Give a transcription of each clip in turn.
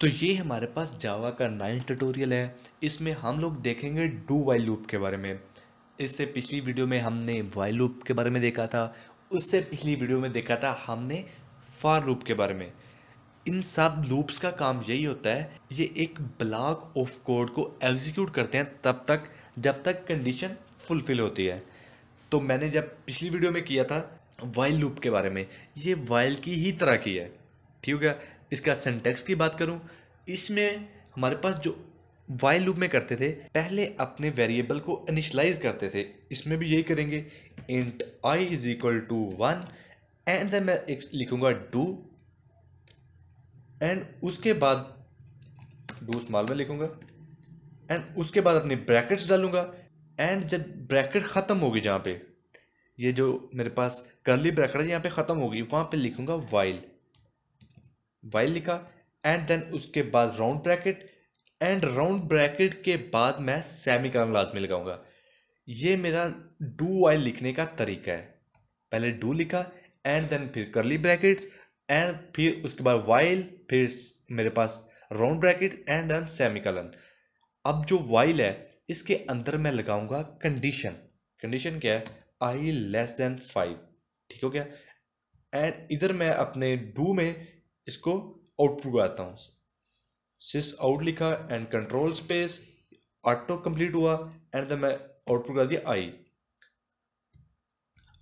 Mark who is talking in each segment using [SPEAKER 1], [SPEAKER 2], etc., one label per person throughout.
[SPEAKER 1] तो ये हमारे पास जावा का नाइन ट्यूटोरियल है इसमें हम लोग देखेंगे डू वाई लूप के बारे में इससे पिछली वीडियो में हमने वाई लूप के बारे में देखा था उससे पिछली वीडियो में देखा था हमने फार लूप के बारे में इन सब लूप्स का काम यही होता है ये एक ब्लॉक ऑफ कोड को एग्जीक्यूट करते हैं तब तक जब तक कंडीशन फुलफिल होती है तो मैंने जब पिछली वीडियो में किया था वाइल लूप के बारे में ये वाइल की ही तरह की है ठीक है इसका सेंटेक्स की बात करूँ इसमें हमारे पास जो वाइल लूप में करते थे पहले अपने वेरिएबल को इनिशलाइज करते थे इसमें भी यही करेंगे int I is equal to one and then मैं एक डू एंड उसके बाद डू स्मॉल में लिखूँगा एंड उसके बाद अपने ब्रैकेट्स डालूंगा एंड जब ब्रैकेट ख़त्म होगी जहाँ पे ये जो मेरे पास करली ब्रैकेट है यहाँ पे ख़त्म होगी वहाँ पे लिखूँगा वाइल वाइल लिखा एंड देन उसके बाद round bracket and round bracket के बाद मैं सेमी कॉलन लाजमी लगाऊंगा ये मेरा डू वाइल लिखने का तरीका है पहले डू लिखा एंड देन फिर करली ब्रैकेट्स एंड फिर उसके बाद वाइल फिर मेरे पास round bracket and then semicolon अब जो वाइल है इसके अंदर मैं लगाऊंगा कंडीशन कंडीशन क्या है आई लेस देन फाइव ठीक हो गया एंड इधर मैं अपने डू में इसको आउटपुट आता हूँ सिस आउट लिखा and control space auto complete हुआ एंड द मैं आउटपुट कर दिया आई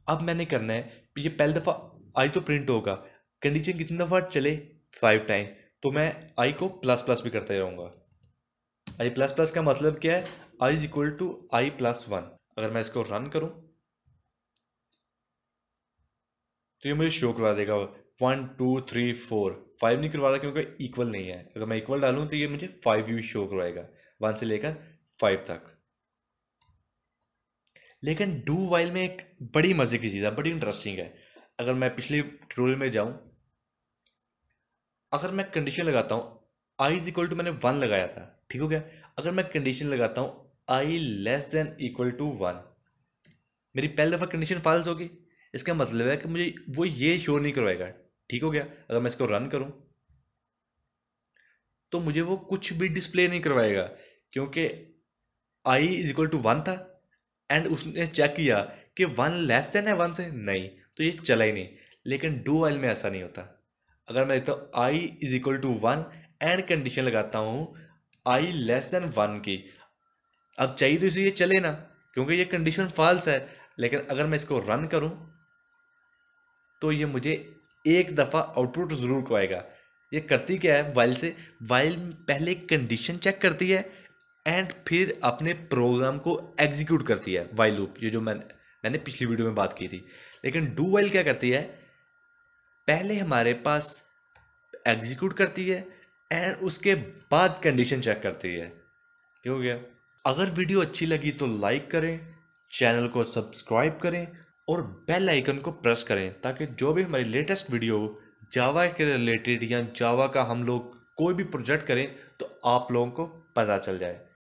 [SPEAKER 1] अब मैंने करना है ये पहली दफ़ा आई तो प्रिंट होगा कंडीशन कितनी दफ़ा चले फाइव टाइम तो मैं आई को प्लस प्लस भी करते जाऊँगा आई प्लस प्लस का मतलब क्या है I is equal to I plus one अगर मैं इसको रन करूँ तो ये मुझे शो करवा देगा one two three four five नहीं करवा रहा क्योंकि इक्वल नहीं है अगर मैं इक्वल डालूँ तो ये मुझे फाइव यू शो करवाएगा वन से लेकर फाइव तक लेकिन डू वाइल में एक बड़ी मज़े की चीज़ है बड़ी इंटरेस्टिंग है अगर मैं पिछले ट्रोल में जाऊँ अगर मैं कंडीशन लगाता हूँ आई इज इक्वल टू मैंने वन लगाया था ठीक हो गया अगर मैं कंडीशन लगाता हूँ I less than equal to one मेरी पहली दफ़ा कंडीशन फॉल्स होगी इसका मतलब है कि मुझे वो ये शो नहीं करवाएगा ठीक हो गया अगर मैं इसको रन करूँ तो मुझे वो कुछ भी डिस्प्ले नहीं करवाएगा क्योंकि I is equal to one था एंड उसने चेक किया कि वन लेस देन है वन से नहीं तो ये चला ही नहीं लेकिन डू वाइल में ऐसा नहीं होता अगर मैं देखता हूँ I is equal to one and condition लगाता हूँ आई लेस देन वन की अब चाहिए तो इसे ये चले ना क्योंकि ये कंडीशन फॉल्स है लेकिन अगर मैं इसको रन करूँ तो ये मुझे एक दफ़ा आउटपुट ज़रूर को आएगा ये करती क्या है वाइल से वाइल पहले कंडीशन चेक करती है एंड फिर अपने प्रोग्राम को एग्जीक्यूट करती है वाइल लूप ये जो मैंने मैंने पिछली वीडियो में बात की थी लेकिन डू वाइल क्या करती है पहले हमारे पास एग्जीक्यूट करती है एंड उसके बाद कंडीशन चेक करती है क्या हो गया अगर वीडियो अच्छी लगी तो लाइक करें चैनल को सब्सक्राइब करें और बेल आइकन को प्रेस करें ताकि जो भी हमारी लेटेस्ट वीडियो जावा के रिलेटेड या जावा का हम लोग कोई भी प्रोजेक्ट करें तो आप लोगों को पता चल जाए